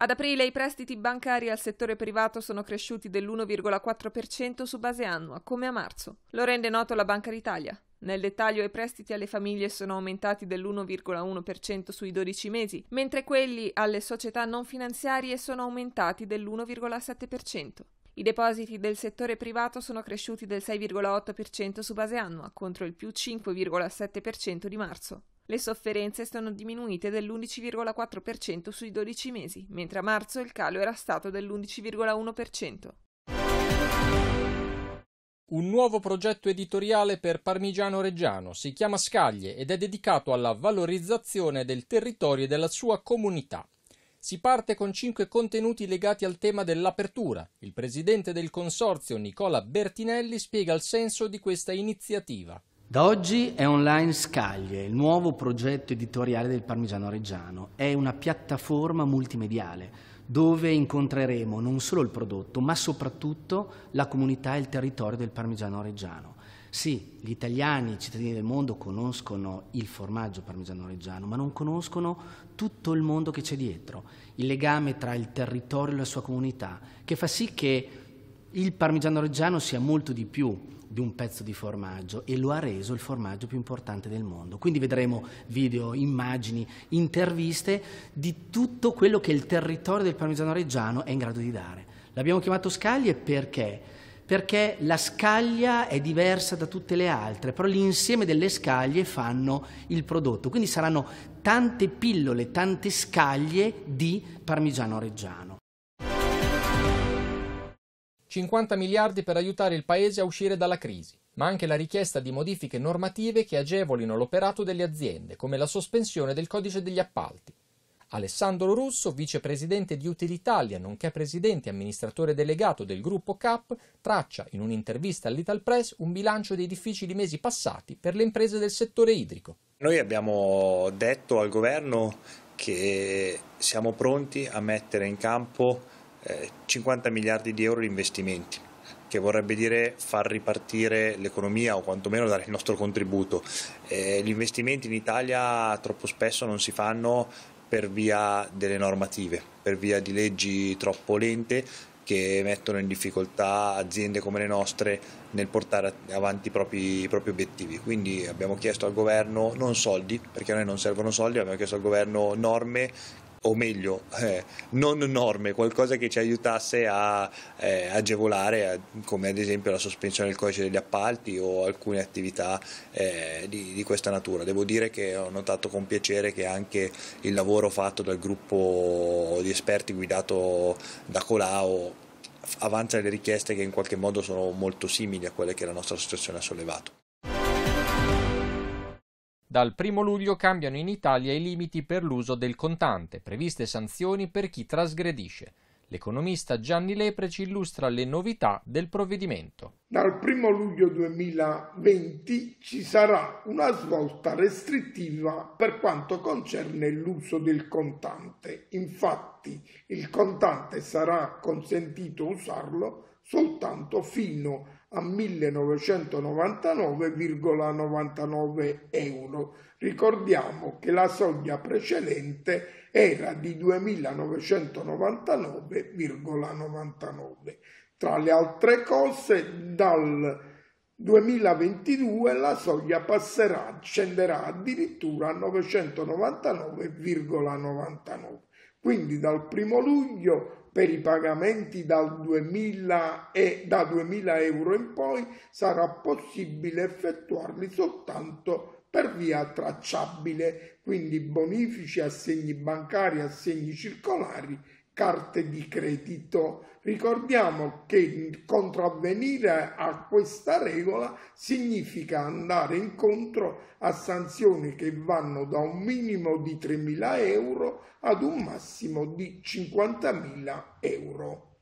Ad aprile i prestiti bancari al settore privato sono cresciuti dell'1,4% su base annua, come a marzo. Lo rende noto la Banca d'Italia. Nel dettaglio i prestiti alle famiglie sono aumentati dell'1,1% sui 12 mesi, mentre quelli alle società non finanziarie sono aumentati dell'1,7%. I depositi del settore privato sono cresciuti del 6,8% su base annua contro il più 5,7% di marzo. Le sofferenze sono diminuite dell'11,4% sui 12 mesi, mentre a marzo il calo era stato dell'11,1%. Un nuovo progetto editoriale per Parmigiano Reggiano si chiama Scaglie ed è dedicato alla valorizzazione del territorio e della sua comunità. Si parte con cinque contenuti legati al tema dell'apertura. Il presidente del consorzio Nicola Bertinelli spiega il senso di questa iniziativa. Da oggi è online Scaglie, il nuovo progetto editoriale del Parmigiano Reggiano. È una piattaforma multimediale dove incontreremo non solo il prodotto, ma soprattutto la comunità e il territorio del Parmigiano Reggiano. Sì, gli italiani, i cittadini del mondo conoscono il formaggio parmigiano reggiano, ma non conoscono tutto il mondo che c'è dietro, il legame tra il territorio e la sua comunità, che fa sì che il parmigiano reggiano sia molto di più di un pezzo di formaggio e lo ha reso il formaggio più importante del mondo. Quindi vedremo video, immagini, interviste di tutto quello che il territorio del parmigiano reggiano è in grado di dare. L'abbiamo chiamato scaglie perché? Perché la scaglia è diversa da tutte le altre, però l'insieme delle scaglie fanno il prodotto. Quindi saranno tante pillole, tante scaglie di parmigiano reggiano. 50 miliardi per aiutare il Paese a uscire dalla crisi, ma anche la richiesta di modifiche normative che agevolino l'operato delle aziende, come la sospensione del codice degli appalti. Alessandro Russo, vicepresidente di Utilitalia, nonché presidente e amministratore delegato del gruppo CAP, traccia in un'intervista all'Ital Press un bilancio dei difficili mesi passati per le imprese del settore idrico. Noi abbiamo detto al governo che siamo pronti a mettere in campo 50 miliardi di euro di investimenti che vorrebbe dire far ripartire l'economia o quantomeno dare il nostro contributo. Eh, gli investimenti in Italia troppo spesso non si fanno per via delle normative, per via di leggi troppo lente che mettono in difficoltà aziende come le nostre nel portare avanti i propri, i propri obiettivi. Quindi abbiamo chiesto al governo non soldi, perché a noi non servono soldi, abbiamo chiesto al governo norme o meglio eh, non norme, qualcosa che ci aiutasse a eh, agevolare a, eh, come ad esempio la sospensione del codice degli appalti o alcune attività eh, di, di, questa natura. Devo dire che ho notato con piacere che anche il lavoro fatto dal gruppo di esperti guidato da Colau avanza le richieste che in qualche modo sono molto simili a quelle che la nostra associazione ha sollevato. Dal 1 luglio cambiano in Italia i limiti per l'uso del contante, previste sanzioni per chi trasgredisce. L'economista Gianni Lepre ci illustra le novità del provvedimento. Dal 1 luglio 2020 ci sarà una svolta restrittiva per quanto concerne l'uso del contante. Infatti il contante sarà consentito usarlo soltanto fino a a 1999,99 euro. Ricordiamo che la soglia precedente era di 2999,99. Tra le altre cose, dal 2022 la soglia passerà, scenderà addirittura a 999,99. Quindi dal 1 luglio per i pagamenti dal 2000 e, da 2000 euro in poi sarà possibile effettuarli soltanto per via tracciabile, quindi bonifici, assegni bancari, assegni circolari carte di credito. Ricordiamo che contravvenire a questa regola significa andare incontro a sanzioni che vanno da un minimo di 3.000 euro ad un massimo di 50.000 euro.